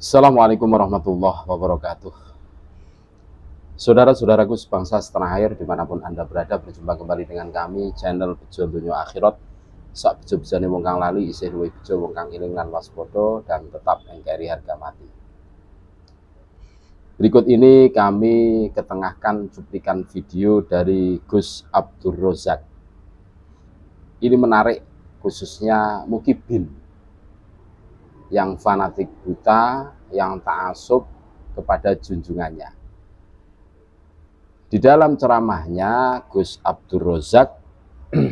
Assalamualaikum warahmatullahi wabarakatuh. Saudara-saudaraku sebangsa setanah air dimanapun Anda berada berjumpa kembali dengan kami channel Bejo Dunia Akhirat Sak Bejo Bejone Wong Kang Lali Isi bejo Wong Iling lan Waspodo dan tetap NKRI harga mati. Berikut ini kami ketengahkan cuplikan video dari Gus Abdul Rozak. Ini menarik khususnya Mukibin yang fanatik buta, yang ta'asub kepada junjungannya. Di dalam ceramahnya, Gus Abdul Rozak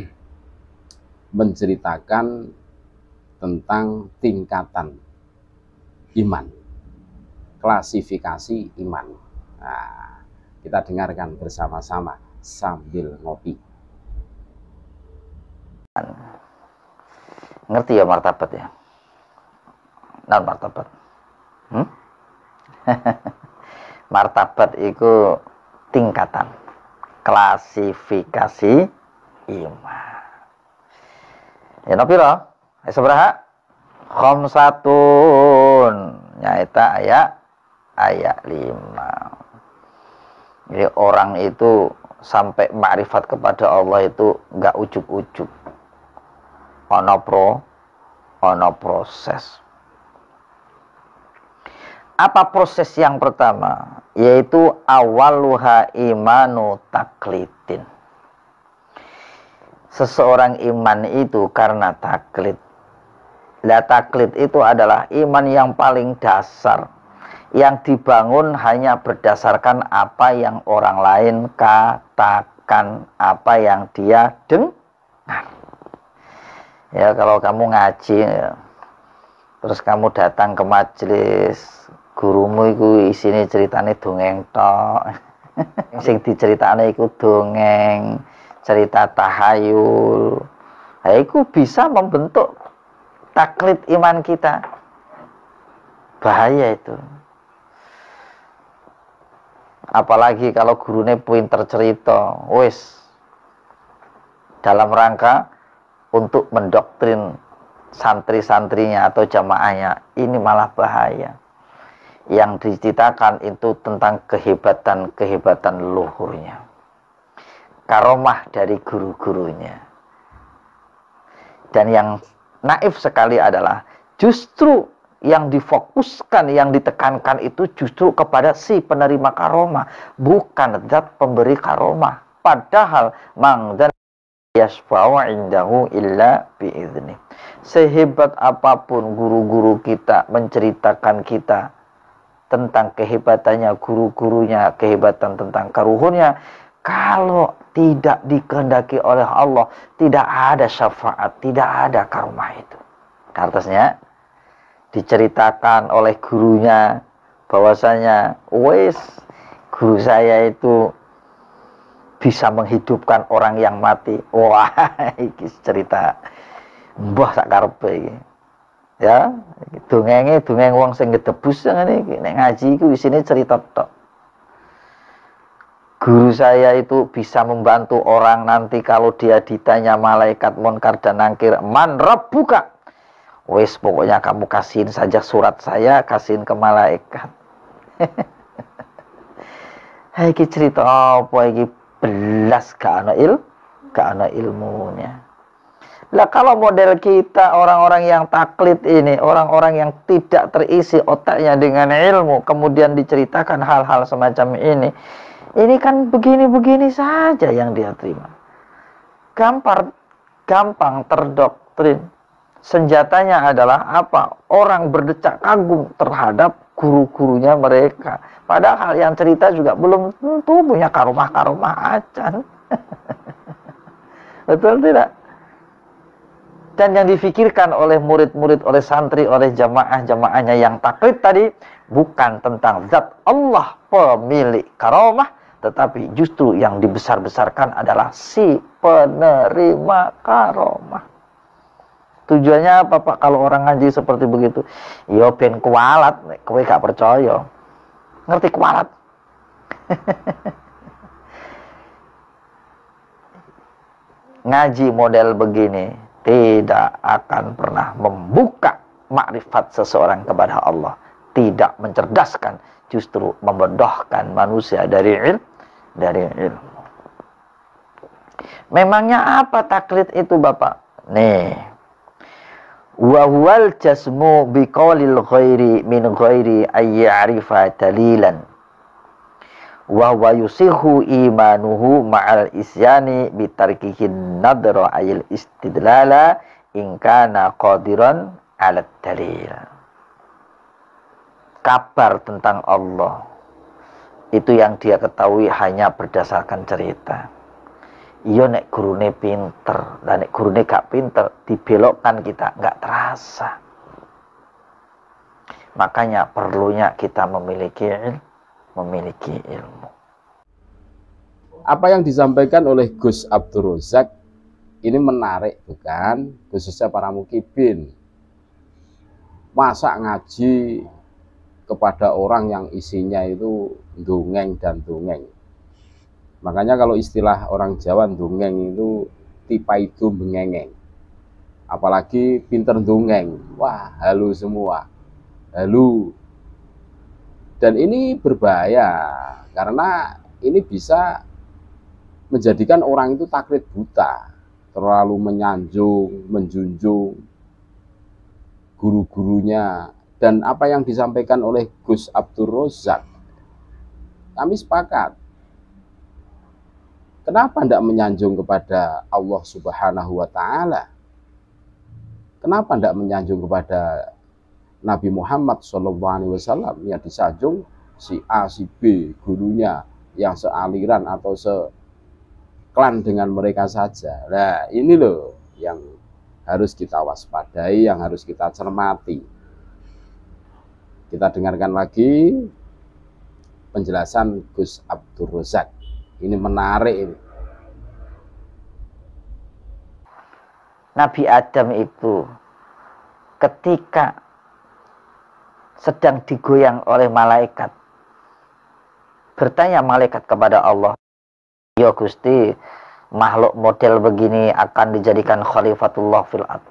menceritakan tentang tingkatan iman, klasifikasi iman. Nah, kita dengarkan bersama-sama sambil ngopi. Ngerti ya martabat ya? non martabat hmm? martabat itu tingkatan klasifikasi iman ya lo, ya seberaha khomsatun nyaita ayat ayat lima jadi orang itu sampai makrifat kepada Allah itu nggak ujuk-ujuk ono pro ono proses apa proses yang pertama? Yaitu awaluha imanu taklidin. Seseorang iman itu karena taklit Lah taklit itu adalah iman yang paling dasar. Yang dibangun hanya berdasarkan apa yang orang lain katakan. Apa yang dia dengar. Ya kalau kamu ngaji, ya, terus kamu datang ke majelis gurumu iku isine ceritane dongeng tok sing diceritane iku dongeng cerita tahayul nah, itu bisa membentuk taklid iman kita bahaya itu apalagi kalau gurunya pinter cerita wes dalam rangka untuk mendoktrin santri-santrinya atau jamaahnya ini malah bahaya yang diceritakan itu tentang kehebatan-kehebatan luhurnya. Karomah dari guru-gurunya. Dan yang naif sekali adalah justru yang difokuskan, yang ditekankan itu justru kepada si penerima karomah, bukan zat pemberi karomah. Padahal mangdan yasfa'u indahu illa biizni. Sehebat apapun guru-guru kita menceritakan kita tentang kehebatannya guru-gurunya, kehebatan tentang karuhunnya. Kalau tidak dikehendaki oleh Allah, tidak ada syafaat, tidak ada karma itu. Kartasnya diceritakan oleh gurunya bahwasanya wes guru saya itu bisa menghidupkan orang yang mati. Wah, ini cerita mbah sakarpe ya dongengnya, dongeng wong sing gedebus ngene iki nek ngaji iku isine cerita tok guru saya itu bisa membantu orang nanti kalau dia ditanya malaikat monkar dan nangkir man buka wes pokoknya kamu kasihin saja surat saya kasihin ke malaikat Hai cerita apa iki belas gak ana il gak ana ilmunya lah kalau model kita orang-orang yang taklid ini, orang-orang yang tidak terisi otaknya dengan ilmu, kemudian diceritakan hal-hal semacam ini, ini kan begini-begini saja yang dia terima. Gampar, gampang terdoktrin. Senjatanya adalah apa? Orang berdecak kagum terhadap guru-gurunya mereka. Padahal yang cerita juga belum tentu punya karomah-karomah acan. Betul tidak? dan yang difikirkan oleh murid-murid, oleh santri, oleh jamaah-jamaahnya yang taklid tadi bukan tentang zat Allah pemilik karomah, tetapi justru yang dibesar-besarkan adalah si penerima karomah. Tujuannya apa Pak kalau orang ngaji seperti begitu? Yo ya ben kualat, kowe gak percaya. Ngerti kualat? ngaji model begini tidak akan pernah membuka makrifat seseorang kepada Allah tidak mencerdaskan justru membodohkan manusia dari ilmu dari ilmu memangnya apa taklid itu Bapak nih wahwal jasmu biqaulil ghairi min ghairi ayya'rifa dalilan wa wa yusihu imanuhu ma'al isyani bitarkihin nadra ayil istidlala in kana qadiran ala dalil kabar tentang Allah itu yang dia ketahui hanya berdasarkan cerita iya nek gurune pinter dan nek gurune gak pinter dibelokkan kita nggak terasa makanya perlunya kita memiliki ilmu memiliki ilmu. Apa yang disampaikan oleh Gus Abdul Razak ini menarik bukan khususnya para mukibin. Masa ngaji kepada orang yang isinya itu dungeng dan dungeng. Makanya kalau istilah orang Jawa dungeng itu tipa itu mengengeng. Apalagi pinter dungeng, Wah, halu semua. Halu dan ini berbahaya karena ini bisa menjadikan orang itu taklid buta, terlalu menyanjung, menjunjung guru-gurunya dan apa yang disampaikan oleh Gus Abdur Rozak. Kami sepakat. Kenapa tidak menyanjung kepada Allah Subhanahu wa taala? Kenapa tidak menyanjung kepada Nabi Muhammad SAW yang disajung si A, si B, gurunya yang sealiran atau seklan dengan mereka saja. Nah ini loh yang harus kita waspadai, yang harus kita cermati. Kita dengarkan lagi penjelasan Gus Abdul Rozak. Ini menarik Nabi Adam itu ketika sedang digoyang oleh malaikat. Bertanya malaikat kepada Allah, "Ya Gusti, makhluk model begini akan dijadikan khalifatullah fil ad.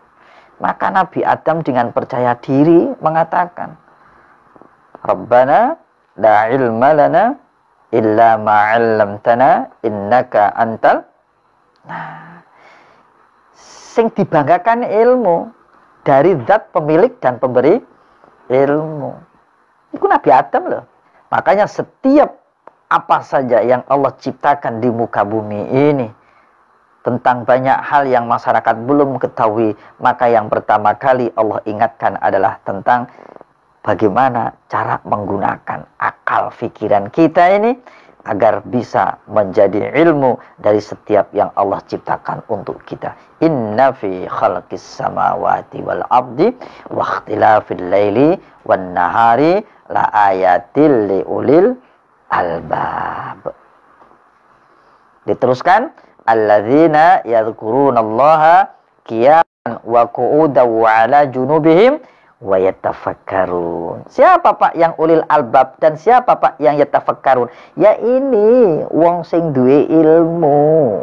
Maka Nabi Adam dengan percaya diri mengatakan, "Rabbana la ilma lana illa ma 'allamtana innaka antal." Nah, sing dibanggakan ilmu dari zat pemilik dan pemberi ilmu. Itu Nabi Adam loh. Makanya setiap apa saja yang Allah ciptakan di muka bumi ini tentang banyak hal yang masyarakat belum ketahui, maka yang pertama kali Allah ingatkan adalah tentang bagaimana cara menggunakan akal pikiran kita ini agar bisa menjadi ilmu dari setiap yang Allah ciptakan untuk kita. Inna fi khalqis samawati wal abdi wa ikhtilafil laili wan nahari la ayatil li ulil albab. Diteruskan alladzina yadhkurunallaha qiyaman wa qu'udan wa ala junubihim wa Siapa Pak yang ulil albab dan siapa Pak yang yatafakkarun? Ya ini wong sing duwe ilmu.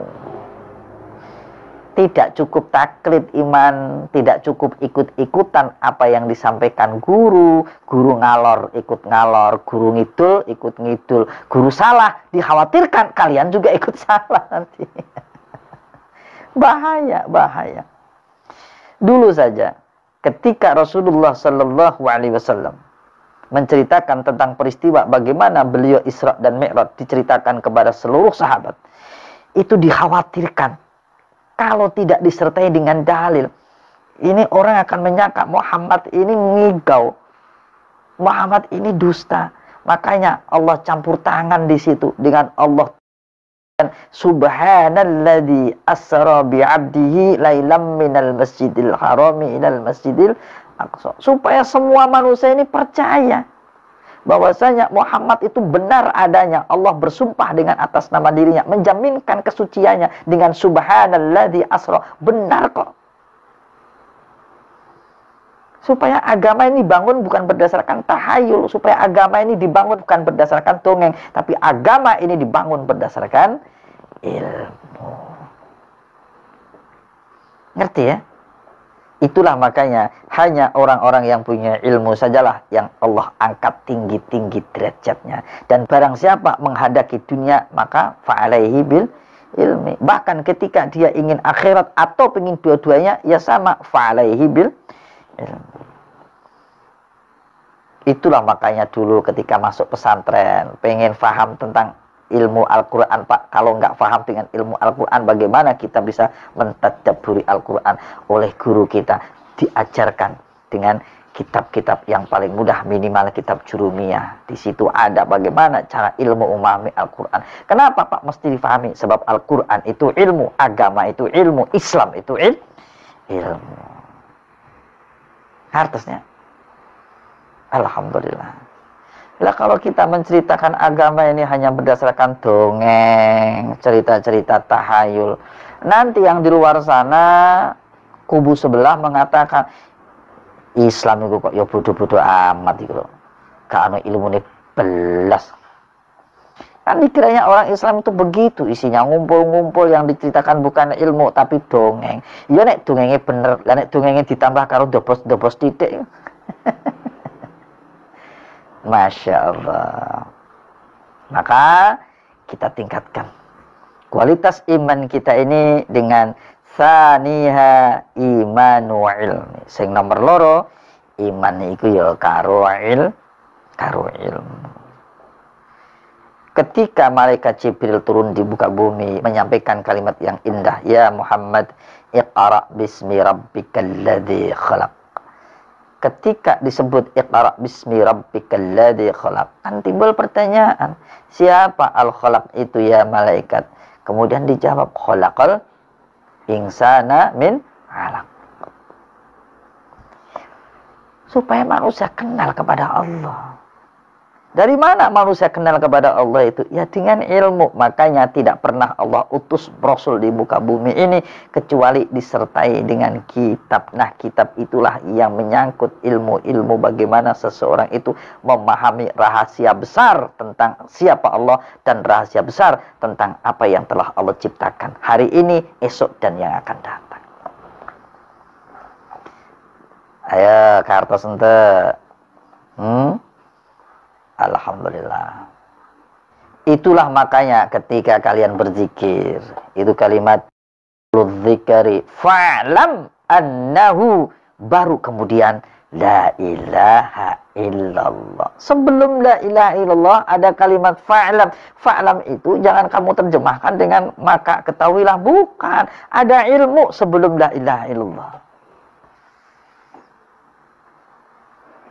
Tidak cukup taklid iman, tidak cukup ikut-ikutan apa yang disampaikan guru, guru ngalor ikut ngalor, guru ngidul ikut ngidul, guru salah dikhawatirkan kalian juga ikut salah nanti. bahaya, bahaya. Dulu saja ketika Rasulullah Shallallahu Alaihi Wasallam menceritakan tentang peristiwa bagaimana beliau Isra dan Mi'raj diceritakan kepada seluruh sahabat itu dikhawatirkan kalau tidak disertai dengan dalil ini orang akan menyangka Muhammad ini ngigau Muhammad ini dusta makanya Allah campur tangan di situ dengan Allah Subhanalladzi asra bi 'abdihi lailam minal masjidil harami ilal masjidil aqsa. Supaya semua manusia ini percaya bahwasanya Muhammad itu benar adanya. Allah bersumpah dengan atas nama dirinya, menjaminkan kesuciannya dengan subhanalladzi asra. Benar kok supaya agama ini bangun bukan berdasarkan tahayul, supaya agama ini dibangun bukan berdasarkan tongeng tapi agama ini dibangun berdasarkan ilmu. Ngerti ya? Itulah makanya hanya orang-orang yang punya ilmu sajalah yang Allah angkat tinggi-tinggi derajatnya. Dan barang siapa menghadapi dunia maka fa'alaihi bil ilmi. Bahkan ketika dia ingin akhirat atau ingin dua-duanya ya sama fa'alaihi bil Itulah makanya dulu ketika masuk pesantren, pengen faham tentang ilmu Al-Quran Pak kalau nggak faham dengan ilmu Al-Quran bagaimana kita bisa mentadaburi Al-Quran oleh guru kita diajarkan dengan kitab-kitab yang paling mudah minimal kitab jurumiyah di situ ada bagaimana cara ilmu umami Al-Quran kenapa Pak mesti difahami sebab Al-Quran itu ilmu agama itu ilmu Islam itu ilmu hartasnya. Alhamdulillah. Lah kalau kita menceritakan agama ini hanya berdasarkan dongeng, cerita-cerita tahayul. Nanti yang di luar sana kubu sebelah mengatakan Islam itu kok ya bodoh-bodoh amat itu. Karena ilmu ini belas Kan dikiranya orang Islam itu begitu isinya ngumpul-ngumpul yang diceritakan bukan ilmu tapi dongeng. Iya nek dongengnya bener, lah nek dongengnya ditambah karo dobos-dobos titik. Masya Allah. Maka kita tingkatkan kualitas iman kita ini dengan saniha imanu ilmi. Sing nomor loro iman iku ya karo il karo ilmu ketika malaikat Jibril turun di buka bumi menyampaikan kalimat yang indah ya Muhammad iqra bismi rabbikal ladzi khalaq ketika disebut iqra bismi rabbikal ladzi khalaq kan timbul pertanyaan siapa al khalaq itu ya malaikat kemudian dijawab khalaqal insana min alaq supaya manusia kenal kepada Allah dari mana manusia kenal kepada Allah itu? Ya dengan ilmu. Makanya tidak pernah Allah utus Rasul di muka bumi ini kecuali disertai dengan kitab. Nah kitab itulah yang menyangkut ilmu-ilmu bagaimana seseorang itu memahami rahasia besar tentang siapa Allah dan rahasia besar tentang apa yang telah Allah ciptakan hari ini, esok dan yang akan datang. Ayo kartu sentuh. Hmm? Alhamdulillah. Itulah makanya ketika kalian berzikir, itu kalimat dzikri fa'lam annahu baru kemudian la ilaha illallah. Sebelum la ilaha illallah ada kalimat fa'lam. Fa'lam itu jangan kamu terjemahkan dengan maka ketahuilah bukan. Ada ilmu sebelum la ilaha illallah.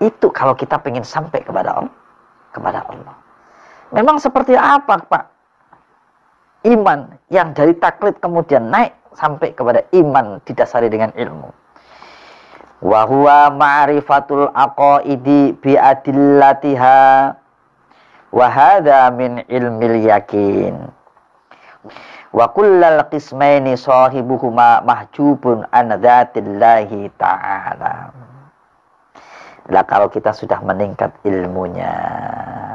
Itu kalau kita pengen sampai kepada Allah kepada Allah. Memang seperti apa Pak? Iman yang dari taklid kemudian naik sampai kepada iman didasari dengan ilmu. Wa huwa ma'rifatul aqaidi bi adillatiha wa hadza min ilmil yakin. Wa kullal qismaini sahibuhuma mahjubun an dzatillahi ta'ala. Lah kalau kita sudah meningkat ilmunya,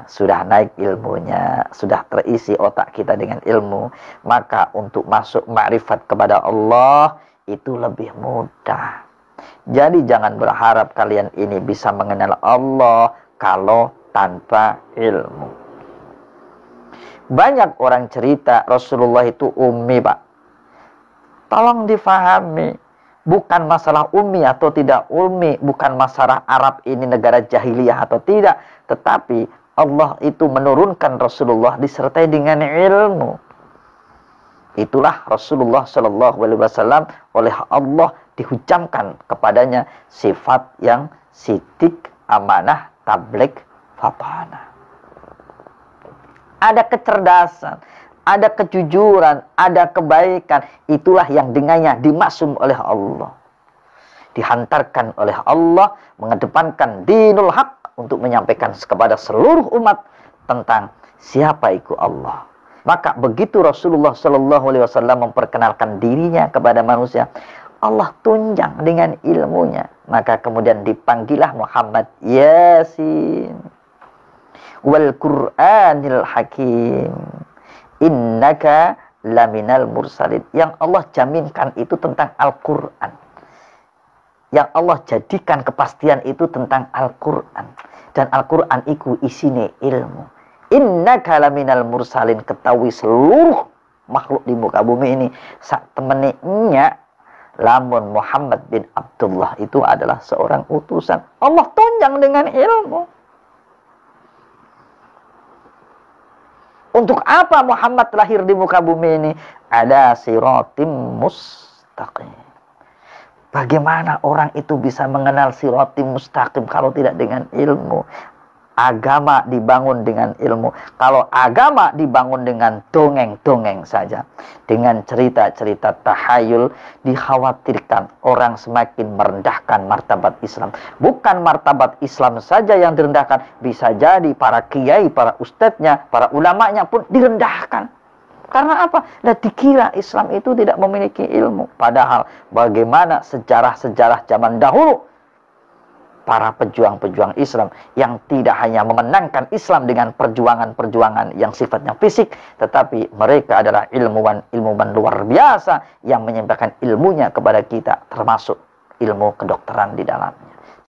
sudah naik ilmunya, sudah terisi otak kita dengan ilmu, maka untuk masuk ma'rifat kepada Allah itu lebih mudah. Jadi jangan berharap kalian ini bisa mengenal Allah kalau tanpa ilmu. Banyak orang cerita Rasulullah itu ummi, Pak. Tolong difahami, bukan masalah ummi atau tidak ummi, bukan masalah Arab ini negara jahiliyah atau tidak, tetapi Allah itu menurunkan Rasulullah disertai dengan ilmu. Itulah Rasulullah Shallallahu Alaihi Wasallam oleh Allah dihujamkan kepadanya sifat yang sitik amanah, tablik, fatana. Ada kecerdasan, ada kejujuran, ada kebaikan. Itulah yang dengannya dimaksum oleh Allah. Dihantarkan oleh Allah mengedepankan dinul haq untuk menyampaikan kepada seluruh umat tentang siapa itu Allah. Maka begitu Rasulullah Shallallahu Alaihi Wasallam memperkenalkan dirinya kepada manusia, Allah tunjang dengan ilmunya. Maka kemudian dipanggilah Muhammad Yasin wal Qur'anil Hakim innaka laminal mursalin yang Allah jaminkan itu tentang Al-Qur'an yang Allah jadikan kepastian itu tentang Al-Qur'an dan Al-Qur'an itu isine ilmu innaka laminal mursalin ketahui seluruh makhluk di muka bumi ini Saat temennya lamun Muhammad bin Abdullah itu adalah seorang utusan Allah tunjang dengan ilmu Untuk apa Muhammad lahir di muka bumi ini? Ada sirotim mustaqim. Bagaimana orang itu bisa mengenal sirotim mustaqim kalau tidak dengan ilmu? agama dibangun dengan ilmu. Kalau agama dibangun dengan dongeng-dongeng saja, dengan cerita-cerita tahayul, dikhawatirkan orang semakin merendahkan martabat Islam. Bukan martabat Islam saja yang direndahkan, bisa jadi para kiai, para ustadznya, para ulamanya pun direndahkan. Karena apa? Dan dikira Islam itu tidak memiliki ilmu. Padahal bagaimana sejarah-sejarah zaman dahulu para pejuang-pejuang Islam yang tidak hanya memenangkan Islam dengan perjuangan-perjuangan yang sifatnya fisik, tetapi mereka adalah ilmuwan-ilmuwan luar biasa yang menyampaikan ilmunya kepada kita, termasuk ilmu kedokteran di dalamnya.